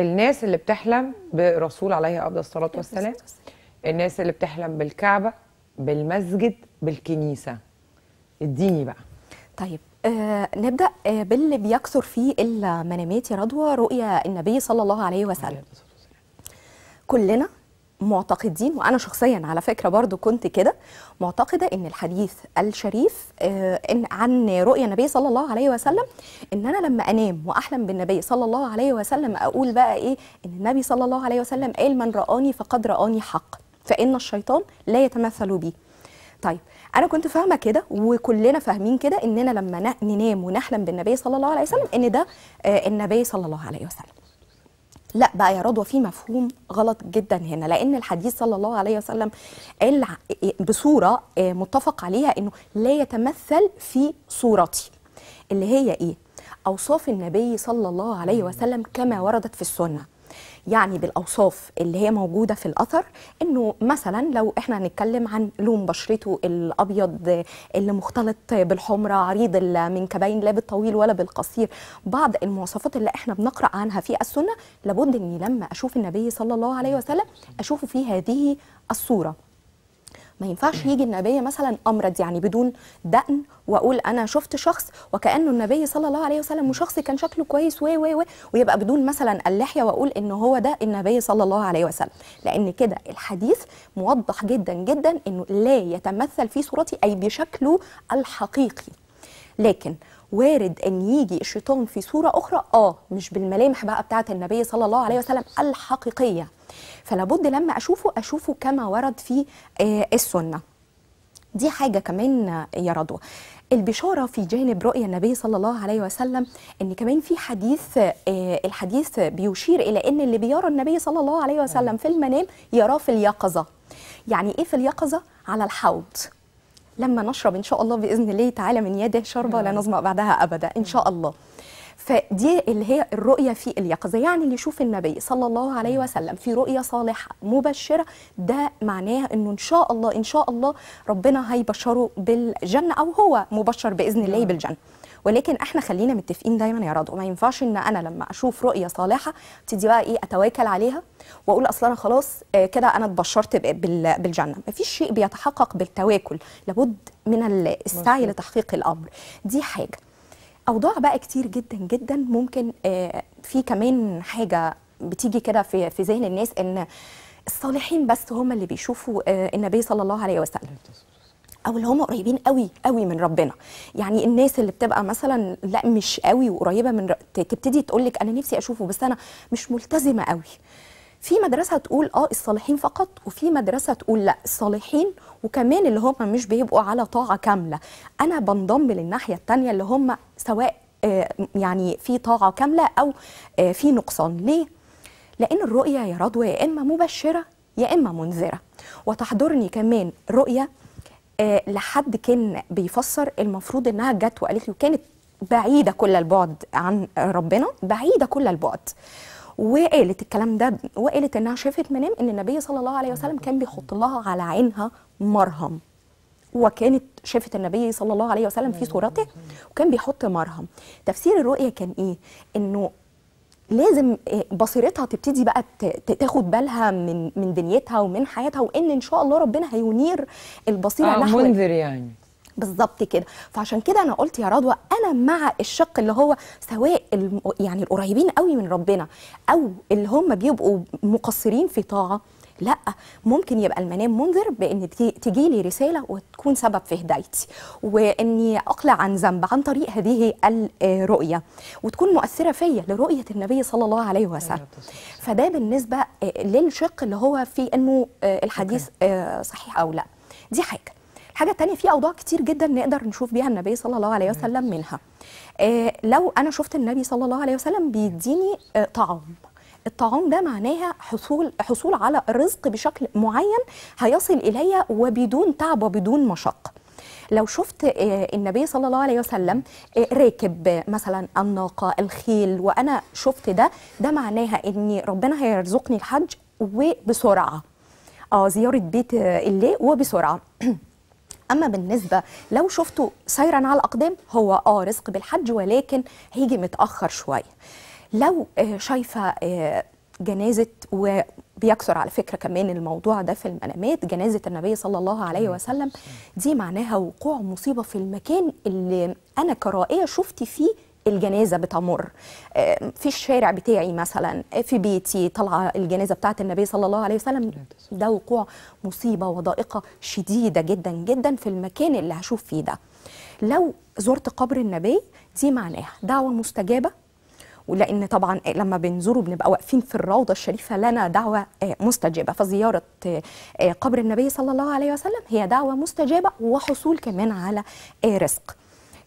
الناس اللي بتحلم برسول عليه افضل الصلاه والسلام الناس اللي بتحلم بالكعبه بالمسجد بالكنيسه اديني بقى طيب آه نبدا آه باللي بيكثر فيه المنامات يا رضوى رؤيا النبي صلى الله عليه وسلم كلنا معتقدين وانا شخصيا على فكره برضو كنت كده معتقده ان الحديث الشريف آه، إن عن رؤيا النبي صلى الله عليه وسلم ان انا لما انام واحلم بالنبي صلى الله عليه وسلم اقول بقى ايه ان النبي صلى الله عليه وسلم قال من راني فقد راني حق فان الشيطان لا يتمثل بي طيب انا كنت فاهمه كده وكلنا فاهمين كده اننا لما ننام ونحلم بالنبي صلى الله عليه وسلم ان ده آه، النبي صلى الله عليه وسلم لا بقى يا رضوى في مفهوم غلط جدا هنا لان الحديث صلى الله عليه وسلم قال إيه، بصوره آه، متفق عليها انه لا يتمثل في صورتي اللي هي ايه اوصاف النبي صلى الله عليه وسلم كما وردت في السنه يعني بالاوصاف اللي هي موجوده في الاثر انه مثلا لو احنا هنتكلم عن لون بشرته الابيض اللي مختلط بالحمرة عريض المنكبين لا بالطويل ولا بالقصير بعض المواصفات اللي احنا بنقرا عنها في السنه لابد اني لما اشوف النبي صلى الله عليه وسلم اشوفه في هذه الصوره ما ينفعش يجي النبي مثلا امرض يعني بدون دقن واقول انا شفت شخص وكانه النبي صلى الله عليه وسلم وشخص كان شكله كويس و و ويبقى بدون مثلا اللحيه واقول ان هو ده النبي صلى الله عليه وسلم لان كده الحديث موضح جدا جدا انه لا يتمثل في صورتي اي بشكله الحقيقي لكن وارد ان يجي الشيطان في صوره اخرى اه مش بالملامح بقى بتاعه النبي صلى الله عليه وسلم الحقيقيه فلابد لما اشوفه اشوفه كما ورد في آه، السنه دي حاجه كمان يا رضوى البشارة في جانب رؤية النبي صلى الله عليه وسلم أن كمان في حديث آه، الحديث بيشير إلى أن اللي بيرى النبي صلى الله عليه وسلم أيوة. في المنام يراه في اليقظة يعني إيه في اليقظة؟ على الحوض لما نشرب إن شاء الله بإذن الله تعالى من يده شربة أيوة. لا نظمأ بعدها أبدا إن شاء الله فدي اللي هي الرؤيه في اليقظه يعني اللي يشوف النبي صلى الله عليه وسلم في رؤيه صالحه مبشره ده معناه انه ان شاء الله ان شاء الله ربنا هيبشره بالجنه او هو مبشر باذن الله نعم. بالجنه ولكن احنا خلينا متفقين دايما يا رضوى ما ينفعش ان انا لما اشوف رؤيه صالحه ابتدي بقى ايه اتواكل عليها واقول اصل انا خلاص آه، كده انا اتبشرت بالجنه ما فيش شيء بيتحقق بالتواكل لابد من السعي لتحقيق الامر دي حاجه اوضاع بقى كتير جدا جدا ممكن آه، في كمان حاجه بتيجي كده في في ذهن الناس ان الصالحين بس هم اللي بيشوفوا آه، النبي صلى الله عليه وسلم او اللي هم قريبين قوي قوي من ربنا يعني الناس اللي بتبقى مثلا لا مش قوي وقريبه من ر... تبتدي تقول لك انا نفسي اشوفه بس انا مش ملتزمه قوي في مدرسه تقول اه الصالحين فقط وفي مدرسه تقول لا الصالحين وكمان اللي هم مش بيبقوا على طاعه كامله انا بنضم للناحيه الثانيه اللي هم سواء آه، يعني في طاعه كامله او آه، في نقصان ليه لان الرؤيه يا رضوى يا اما مبشره يا اما منذره وتحضرني كمان رؤيه آه، لحد كان بيفسر المفروض انها جت وقالت له كانت بعيده كل البعد عن ربنا بعيده كل البعد وقالت الكلام ده وقالت انها شافت منام ان النبي صلى الله عليه وسلم كان بيحط لها على عينها مرهم وكانت شافت النبي صلى الله عليه وسلم في صورته وكان بيحط مرهم تفسير الرؤيه كان ايه انه لازم آه، بصيرتها تبتدي بقى تاخد بالها من من دنيتها ومن حياتها وان ان شاء الله ربنا هينير البصيره آه نحو منذر يعني بالظبط كده فعشان كده انا قلت يا رضوى انا مع الشق اللي هو سواء يعني القريبين قوي من ربنا او اللي هم بيبقوا مقصرين في طاعه لا ممكن يبقى المنام منذر بان تجي لي رساله وتكون سبب في هدايتي واني اقلع عن ذنب عن طريق هذه الرؤيه وتكون مؤثره فيا لرؤيه النبي صلى الله عليه وسلم فده بالنسبه للشق اللي هو في انه آه، الحديث آه، صحيح او لا دي حاجه حاجه تانية في اوضاع كتير جدا نقدر نشوف بيها النبي صلى الله عليه وسلم منها آه لو انا شفت النبي صلى الله عليه وسلم بيديني آه طعام الطعام ده معناها حصول حصول على رزق بشكل معين هيصل الي وبدون تعب وبدون مشقه لو شفت آه، النبي صلى الله عليه وسلم آه، راكب مثلا الناقه الخيل وانا شفت ده ده معناها ان ربنا هيرزقني الحج وبسرعه اه زياره بيت آه، الله وبسرعه اما بالنسبه لو شفته سيرا على الاقدام هو اه رزق بالحج ولكن هيجي متاخر شويه لو آه، شايفه آه، جنازه و بيكثر على فكره كمان الموضوع ده في المنامات جنازه النبي صلى الله عليه وسلم دي معناها وقوع مصيبه في المكان اللي انا كرائيه شفت فيه الجنازه بتمر آه، في الشارع بتاعي مثلا آه، في بيتي طالعه الجنازه بتاعه النبي صلى الله عليه وسلم ده وقوع مصيبه وضائقه شديده جدا جدا في المكان اللي هشوف فيه ده لو زرت قبر النبي دي معناها دعوه مستجابه ولان طبعا لما بنزوره بنبقى واقفين في الروضه الشريفه لنا دعوه آه، مستجابه فزياره قبر النبي صلى الله عليه وسلم هي دعوه مستجابه وحصول كمان على رزق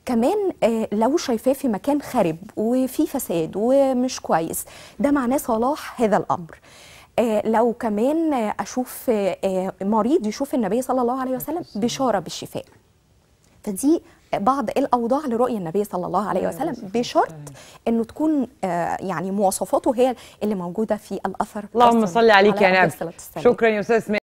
كمان آه، لو شايفاه في مكان خرب وفي فساد ومش كويس ده معناه صلاح هذا الامر آه، لو كمان آه، اشوف مريض يشوف النبي صلى الله عليه وسلم بشاره بالشفاء فدي بعض الاوضاع لرؤيه النبي صلى الله عليه وسلم بشرط أيوة. انه تكون يعني مواصفاته هي اللي موجوده في الاثر اللهم صل عليك يا نبي شكرا يا استاذ